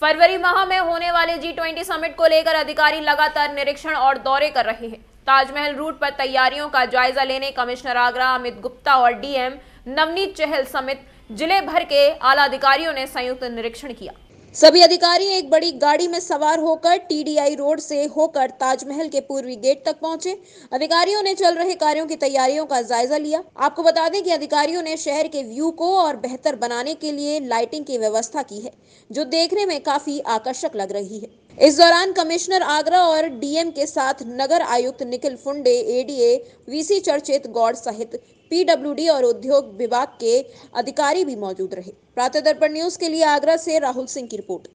फरवरी माह में होने वाले जी ट्वेंटी समिट को लेकर अधिकारी लगातार निरीक्षण और दौरे कर रहे हैं ताजमहल रूट पर तैयारियों का जायजा लेने कमिश्नर आगरा अमित गुप्ता और डीएम नवनीत चहल समेत जिले भर के आला अधिकारियों ने संयुक्त निरीक्षण किया सभी अधिकारी एक बड़ी गाड़ी में सवार होकर टीडीआई रोड से होकर ताजमहल के पूर्वी गेट तक पहुंचे अधिकारियों ने चल रहे कार्यों की तैयारियों का जायजा लिया आपको बता दें कि अधिकारियों ने शहर के व्यू को और बेहतर बनाने के लिए लाइटिंग की व्यवस्था की है जो देखने में काफी आकर्षक लग रही है इस दौरान कमिश्नर आगरा और डीएम के साथ नगर आयुक्त निखिल फुंडे एडीए वीसी चर्चित गौड़ सहित पीडब्ल्यूडी और उद्योग विभाग के अधिकारी भी मौजूद रहे प्रातः दर्पण न्यूज के लिए आगरा से राहुल सिंह की रिपोर्ट